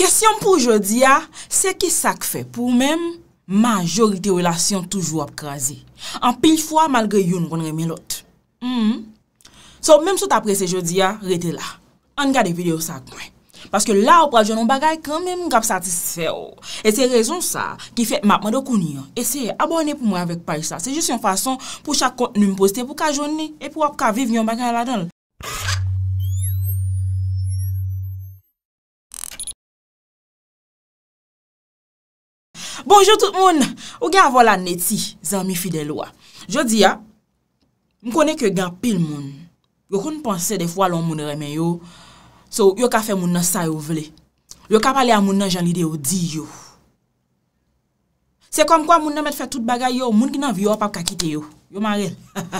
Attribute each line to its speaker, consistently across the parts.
Speaker 1: Kesyon pou jodia, ah, se ki sak fe pou mèm, majorite relasyon toujou ap krasi. An pil fwa malgre yon konre men hmm. lot. So mèm sou ta prese jodia, ah, rete la. An gade videyo sak mwen. Paske la ou pral joun ou bagay, kwen mèm gap satisfe. Oh. E se rezon sa, ki fe mapman do kouni an. E se abone pou mwen avèk pay sa. Se jist yon fason pou chak kontnou mwen poste pou ka jouni. E pou ap ka viv yon bagay la donl. Pfff! Bonjou tout moun, ou gen avon la neti, zami fidel wwa. Je di ya, mkone ke gapil moun, yo koun pense defwa loun moun reme yo, so yo ka fe moun nan sa yo vle. Yo ka pale a moun nan jan lide yo di yo. Se kom kwa moun nan met fe tout bagay yo, moun ki nan vi yo apap ka kite yo. Yo ma rel.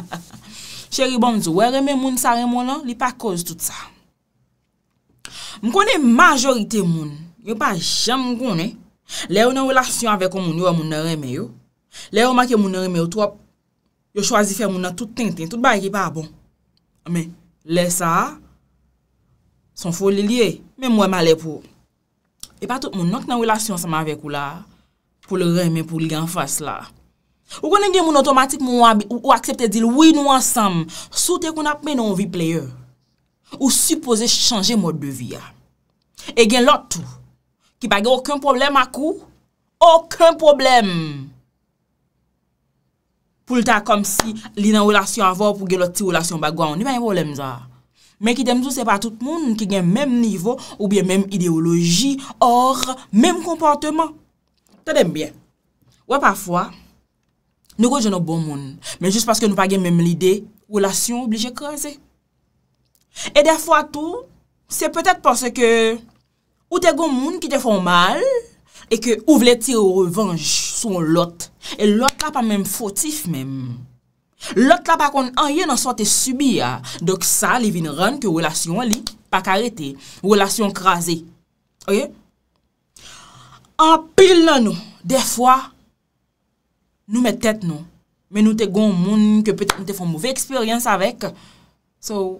Speaker 1: Sherry Bondzou, wè reme moun sa remon lan, li pa koz tout sa. Mkone majorite moun, yo pa jem mkone, Lè ou nan wèlasyon avèk ou moun yo a moun nan remè yo. Lè ou manke moun nan remè yo, tò wap yo chwazi fè moun nan tout ten ten, tout bay ki pa a bon. A men, lè sa, son foli liye, men mwen male pou. E patou, moun nan k nan wèlasyon sam avèk ou la, pou lè remè, pou lè gen fòs la. Ou konen gen moun otomatik moun wab, ou aksepte dil, wè nou ansam, sote koun ap mè nan ouvi player. Ou suppose chanje mod devya. E gen lotou, ki pa ge okun problem akou, okun problem. Poul ta kom si li nan wlasyon avon, pou ge loti wlasyon bagwa, on di man yon wlalyon zan. Men ki dem sou se pa tout moun, ki gen menm nivou, ou bien menm ideologi, or, menm kompanteman. Ta dem bien. Ou e pa fwa, nou kou jen nou bon moun, men jist paske nou pa gen menm lide, wlasyon oblije kwa zi. E defwa tou, se petet panse ke... Ou te goun moun ki te fon mal, e ke ou vle tir revanj son lot. E lot la pa mèm fotif mèm. Lot la pa kon anye nan so te subi ya. Dok sa li vin ren ke relasyon li, pa karete, relasyon krasi. Oye? Anpil la nou, defwa, nou mè tèt nou. Men nou te goun moun ke pete nou te fon mouve eksperyans avek. So,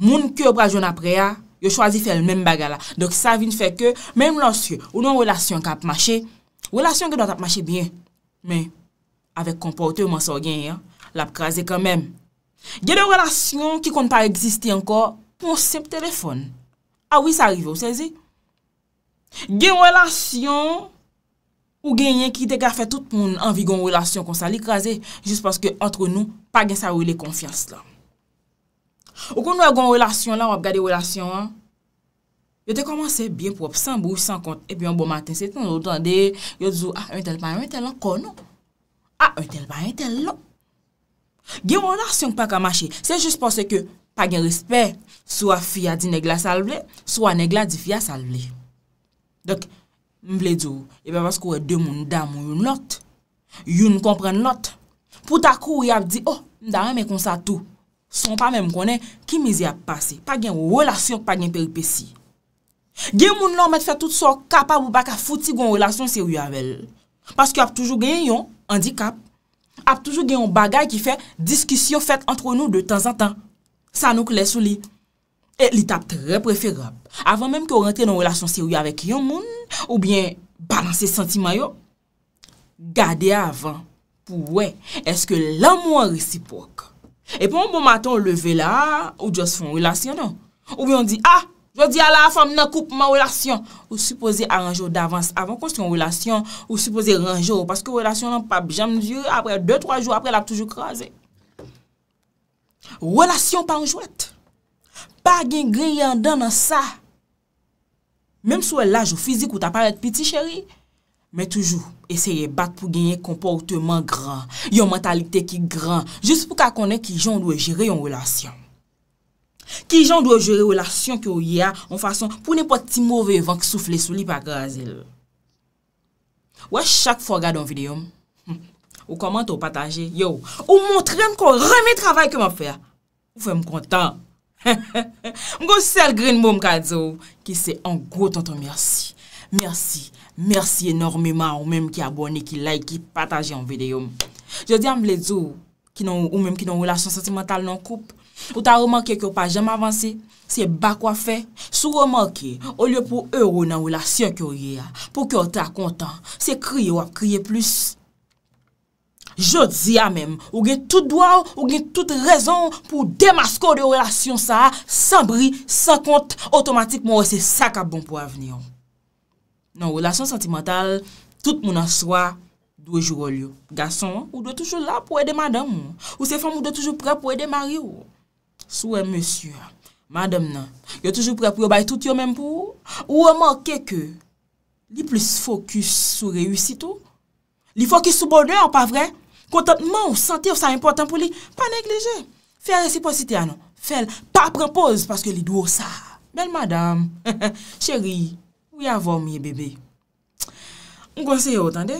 Speaker 1: moun ki obra joun apre ya, Yo chwazi fè l mèm baga la. Dok sa vin fè ke, mèm lansye, ou nou an relasyon ki ap mache, relasyon ki nou ap mache bie, mè, avèk kompote ou mè sa ou gen yon, l ap kreze kèmèm. Gen yon relasyon ki kon pa eksisti ankor, pou moun sep tèlefon. A wè s'arive ou sezi? Gen relasyon, ou gen yon ki deka fè tout moun anvi gon relasyon kon sa li kreze, jis paske antre nou pa gen sa ou le konfians la. Ou kon nou a gon relasyon la, wap gade relasyon an? Yo te komanse bien prop, san bou, san kont, epi yon bon maten, se ton loutan de, yo djou, a, ah, un tel pa, un tel an, kon nou? A, ah, un tel pa, un tel lout? Gye mon lasyon pa kamache, se jist pwase ke, pa gen risper, sou a fia di negla sal vle, sou a negla di fia sal vle. Dok, mble djou, ebe bas kou e, e demoun damoun yon lot, yon komprende lot. Pwou takou, yap di, oh, mdamen me konsa tou. Son pa menm konen ki mizi ap pase. Pa gen relasyon, pa gen peripeci. Gen moun nan met fè tout so kap ap ou bak a foti gwen relasyon seri avèl. Paske ap toujou gen yon, handicap, ap toujou gen yon bagay ki fè diskisyon fèt antre nou de tan zan tan. San nou klesou li. Et li tap tre preferab. Avan menm ki ou rentre nan relasyon seri avèk yon moun, ou bien balanse sentiman yo, gade avan pou wè eske l'amou an resipwak E pou moun bon matan ou leve la, ou diyo se foun relasyon non? Ou biyon di, ah, diyo di ala a fam nan koup ma relasyon. Ou supose a ranjou d'avans, avan kon se yon relasyon, ou supose ranjou, paske relasyon nan pa bjam diyo, apre 2-3 jou apre lak toujou krasen. Relasyon panjouet. Pa gen gri yon dan nan sa. Mem sou el lajou fizik ou ta paret piti chéri. Men toujou, eseye bat pou genye komportman gran, yon mentalite ki gran, jous pou ka konen ki joun dwe jere yon relasyon. Ki joun dwe jere relasyon ki ou ya, yon fason pou ne po ti mouve yon van ki souffle sou li pa gazil. Ouè chak fwa gade yon videyom, ou komento pataje, ou montre m kon reme travay keman fe, ou fwe m kontan. M kon sel grin mou m kadzo, ki se an gwo tonton mersi. Mersi. Mersi enormeman ou menm ki abone, ki like, ki pataje yon videyom. Je di amble dzo ou menm ki nou oulasyon sentimental nan koup. Ou ta remanke ki ou pa jeme avanse, se bakwa fe. Sou remanke, ou lye pou euro nan oulasyon ki ou ye a. Po ki ou ta kontan, se kriye ou a kriye plus. Je di amem, ou gen tout doa ou gen tout rezon pou demasko de oulasyon sa a. San bri, san kont, otomatik mwen wese sakabon pou aveni yon. Nan, oulasyon sentimental, tout moun an swa, dwejou oulyo. Gason, ou dwejou la pou ede madame ou, ou se fèm ou dwejou prè pou ede mari ou. Souè, monsi, madame nan, yo toujou prè pou yo bay tout yo men pou ou, ou ou mò keke, li plis fokus sou reyusit ou. Li fokus sou bonè ou pa vre, kontotman ou santi ou sa impotant pou li, pa negleje. Fè resiposite anon, ah fèl pa prempose, paske li dwe ou sa. Bel madame, chéri, Ou ya vòm yè bebe? Un konsey yo otande?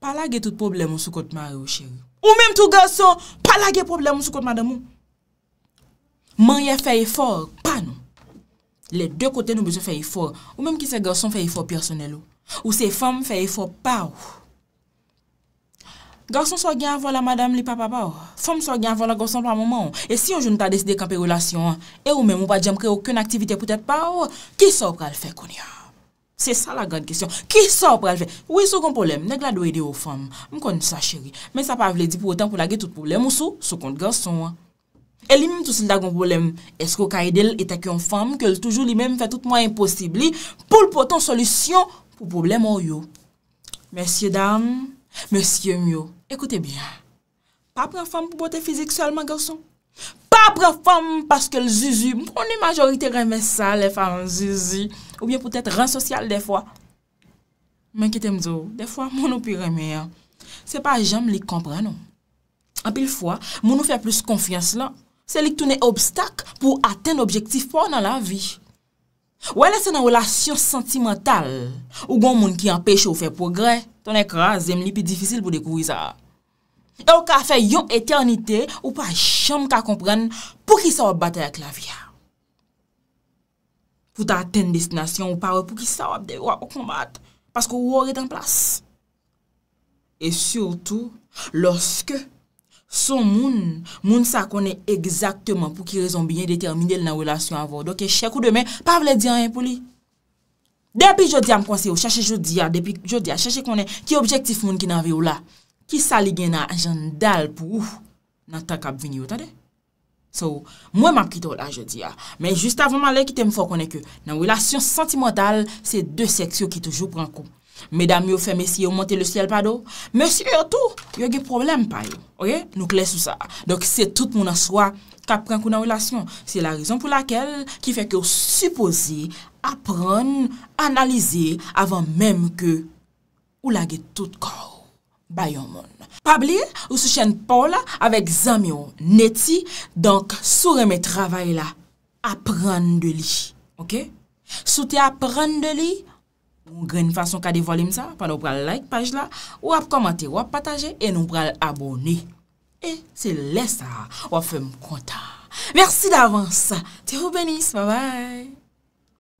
Speaker 1: Pa la ge tout problem ou sou kote mary ou chè ou. Ou mèm tout gason, pa la ge problem ou sou kote madè mou. Mèm yè fè yifor, pa nou. Le dè kote nou bezon fè yifor. Ou mèm ki se gason fè yifor personel ou. Ou se fèm fè yifor, pa ou. Garson sou gen avon la madame li pa pa pa ou. Fom sou gen avon la garson pa mouman ou. E si yon joun ta deside kampe relasyon ou. E ou men mou pa djem kre ou ken aktivite pou tèt pa ou. Ki sou pral fè kon ya? Se sa la gand kisyon. Ki sou pral fè? Ou e sou kon polem? Nèk la doy de ou fom? M kon sa chéri. Men sa pa avle di pou otan pou lage tout poublem ou sou. Sou kon de garson ou. Elim tou si l da kon polem. Esko ka edel etek yon fom ke l toujou li men fè tout mwen imposibli. Poul poton solisyon pou poublem ou yo. Mèsy Mesye myo, ekoute byan, pa pran fam pou bote fizik sol man garson? Pa pran fam paske l zizi, mouni majorite reme sa le fan zizi, ou bien pou tete ran sosyal defwa. Menkite mzo, defwa moun ou pi reme ya, se pa jam li kompran nou. Anpil fwa, moun ou fe plus konfians la, se li tounen obstak pou aten objektif fwa nan la vi. Ou elè se nan relasyon sentimental, ou goun moun ki empèche ou fe progrè. Ton ekra, zem li pi difisil pou dekouvi zara. E ou ka fe yon eternite ou pa chanm ka kompren pou ki sa wap bate la klavya. Pou ta ten destinasyon ou pa wap pou ki sa wap de wap pou kombate. Paske ou ou ori tan plas. E surtout, loske son moun, moun sa konen ekzakteman pou ki rezon biyen determinel nan welasyon avor. Dok e chek ou demen, pa vle diyan yon pou li. Depi jodi a mpronsi ou, chache jodi a, depi jodi a, chache konen, ki objektif moun ki nan vi ou la, ki sali gena anjan dal pou ou, nan tak ap vini ou, tade? Sou, mwen m ap kito ou la jodi a, men juste avon man le, kitem fok konen ke, nan wilasyon sentimental, se de seks yo ki toujou pran kou. Medan mi ou fe mesi, ou monte le siel padou, mesi yo tou, yo gen problem pa yo, oye, nou kles ou sa. Dok se tout moun ansoa, kap pran kou nan wilasyon, se la rizon pou lakel, ki fek yo suposi, apren, analize, avan menm ke ou la ge tout kou. Bayon moun. Pabli, ou sou chen Paul la, avek zamyon neti, donk sou reme travay la, apren de li. Ok? Sou te apren de li, ou gren fason ka devolim sa, pan nou pral like paj la, ou ap komante, ou ap pataje, e nou pral abone. E se lesa, ou ap fèm konta. Mersi davans. Te oubenis. Bye bye.